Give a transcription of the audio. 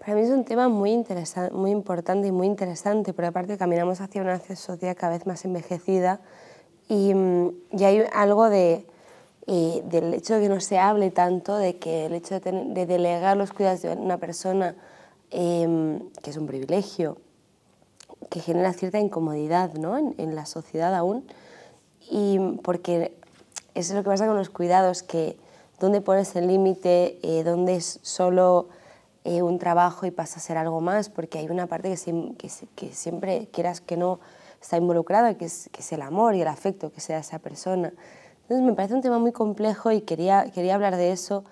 Para mí es un tema muy, muy importante y muy interesante, porque aparte caminamos hacia una sociedad cada vez más envejecida y, mm, hay algo de, eh, del hecho de que no se hable tanto, de que el hecho de, delegar los cuidados de una persona, em, que es un privilegio, que genera cierta incomodidad ¿no? en, la sociedad aún, y porque eso es lo que pasa con los cuidados, que dónde pones el límite, eh, dónde es solo eh, un trabajo y pasa a ser algo más, porque hay una parte que, siempre quieras que no está involucrada, que es, el amor y el afecto que sea esa persona. Entonces me parece un tema muy complejo y quería, quería hablar de eso